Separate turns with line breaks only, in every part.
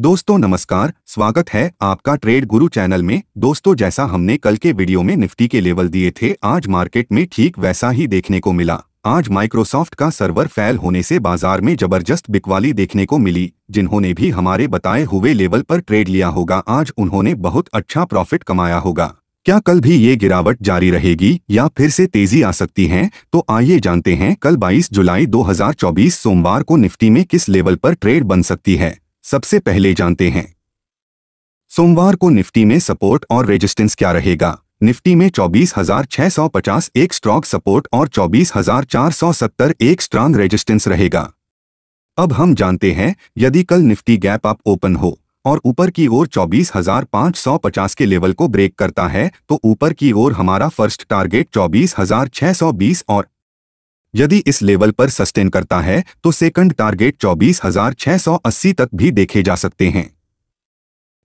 दोस्तों नमस्कार स्वागत है आपका ट्रेड गुरु चैनल में दोस्तों जैसा हमने कल के वीडियो में निफ्टी के लेवल दिए थे आज मार्केट में ठीक वैसा ही देखने को मिला आज माइक्रोसॉफ्ट का सर्वर फेल होने से बाजार में जबरदस्त बिकवाली देखने को मिली जिन्होंने भी हमारे बताए हुए लेवल पर ट्रेड लिया होगा आज उन्होंने बहुत अच्छा प्रॉफिट कमाया होगा क्या कल भी ये गिरावट जारी रहेगी या फिर से तेजी आ सकती है तो आइए जानते हैं कल 22 जुलाई 2024 सोमवार को निफ्टी में किस लेवल पर ट्रेड बन सकती है सबसे पहले जानते हैं सोमवार को निफ्टी में सपोर्ट और रेजिस्टेंस क्या रहेगा निफ्टी में 24,650 एक स्ट्रॉन्ग सपोर्ट और 24,470 एक स्ट्रांग रेजिस्टेंस रहेगा अब हम जानते हैं यदि कल निफ्टी गैप अप ओपन हो और ऊपर की ओर 24,550 के लेवल को ब्रेक करता है तो ऊपर की ओर हमारा फर्स्ट टारगेट 24,620 और यदि इस लेवल पर सस्टेन करता है तो सेकंड टारगेट 24,680 तक भी देखे जा सकते हैं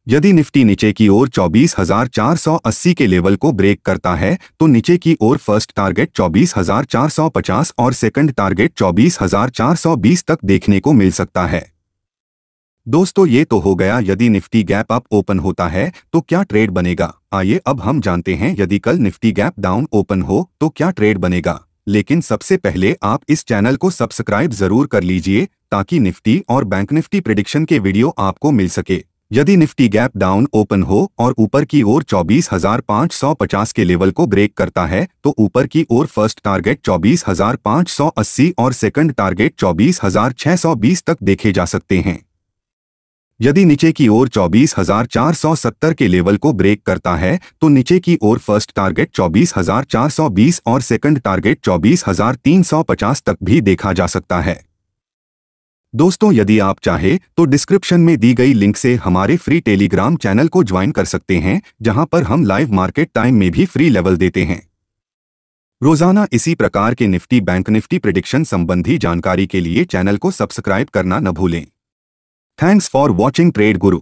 यदि निफ्टी नीचे की ओर 24,480 के लेवल को ब्रेक करता है तो नीचे की ओर फर्स्ट टारगेट 24,450 और सेकंड टारगेट 24,420 तक देखने को मिल सकता है दोस्तों ये तो हो गया यदि निफ्टी गैप अप ओपन होता है तो क्या ट्रेड बनेगा आइए अब हम जानते हैं यदि कल निफ्टी गैप डाउन ओपन हो तो क्या ट्रेड बनेगा लेकिन सबसे पहले आप इस चैनल को सब्सक्राइब जरूर कर लीजिए ताकि निफ्टी और बैंक निफ्टी प्रिडिक्शन के वीडियो आपको मिल सके यदि निफ्टी गैप डाउन ओपन हो और ऊपर की ओर 24,550 के लेवल को ब्रेक करता है तो ऊपर की ओर फर्स्ट टारगेट 24,580 और सेकंड टारगेट 24,620 तक देखे जा सकते हैं यदि नीचे की ओर 24,470 के लेवल को ब्रेक करता है तो नीचे की ओर फर्स्ट टारगेट 24,420 और सेकंड टारगेट 24,350 तक भी देखा जा सकता है दोस्तों यदि आप चाहे तो डिस्क्रिप्शन में दी गई लिंक से हमारे फ्री टेलीग्राम चैनल को ज्वाइन कर सकते हैं जहां पर हम लाइव मार्केट टाइम में भी फ्री लेवल देते हैं रोजाना इसी प्रकार के निफ्टी बैंक निफ्टी प्रिडिक्शन संबंधी जानकारी के लिए चैनल को सब्सक्राइब करना न भूलें Thanks for watching Trade Guru.